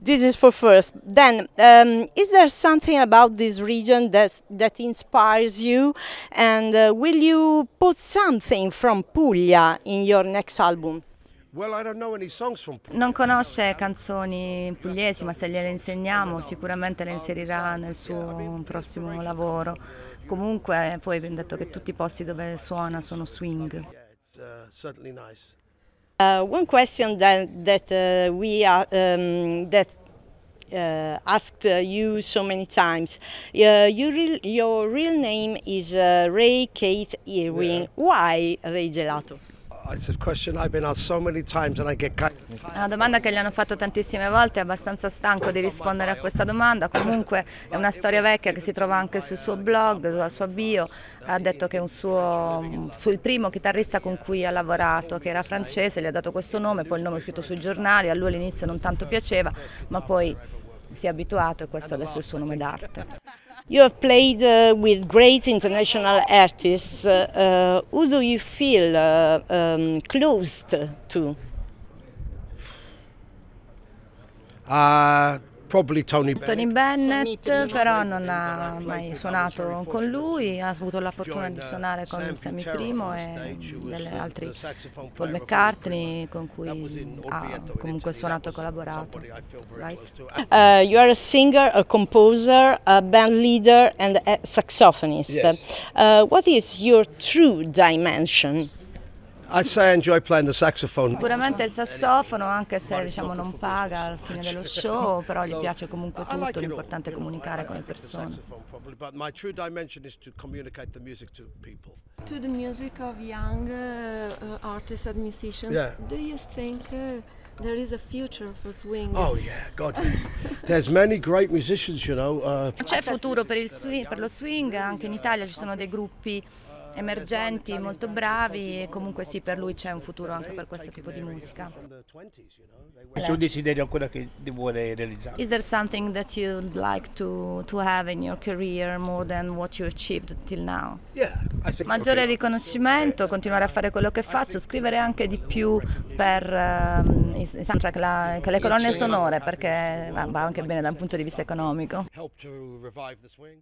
This is for first. Then, um, is there something about this region that that inspires you, and uh, will you put something from Puglia in your next album? Non conosce canzoni pugliesi, ma se gliele insegniamo sicuramente le inserirà nel suo prossimo lavoro. Comunque poi vi ho detto che tutti i posti dove suona sono swing. Uh, one question that, that uh, we are, um, that uh, asked uh, you so many times. Uh, your real name is uh, Ray Kate Irwin. Yeah. Why Ray Gelato? È una domanda che gli hanno fatto tantissime volte, è abbastanza stanco di rispondere a questa domanda, comunque è una storia vecchia che si trova anche sul suo blog, sulla sua bio, ha detto che è un suo, sul primo chitarrista con cui ha lavorato, che era francese, gli ha dato questo nome, poi il nome è uscito sui giornali, a lui all'inizio non tanto piaceva, ma poi si è abituato e questo adesso è il suo nome d'arte. You have played uh, with great international artists. Uh, uh, who do you feel uh, um, closed to? Uh, Tony Bennett però non ha mai suonato con lui, ha avuto la fortuna di suonare con Sammy Primo e degli altri Paul McCartney con cui ha comunque suonato e collaborato. Right? Uh, you are a singer, a composer, a band leader and a saxophonist. Yes. Uh, what is your true dimension? Sicuramente il sassofono, anche se diciamo, non paga alla fine dello cioè, show, però gli piace comunque tutto, l'importante è comunicare con le persone. To the music of young uh, artists and musicians, yeah. do you think uh, there is a future for swing? Oh yeah, God yes. There's many great musicians, you know. Uh... C'è futuro per, il swing, per lo swing, anche in Italia ci sono dei gruppi emergenti, molto bravi e comunque sì, per lui c'è un futuro anche per questo tipo di musica. Il suo desiderio ancora che vuole realizzare? Is there something that you'd like to, to have in your career more than what you achieved till now? Yeah, Maggiore riconoscimento, continuare a fare quello che faccio, scrivere anche di più per um, i soundtrack, la, le colonne sonore, perché va, va anche bene da un punto di vista economico. Help to revive the swing.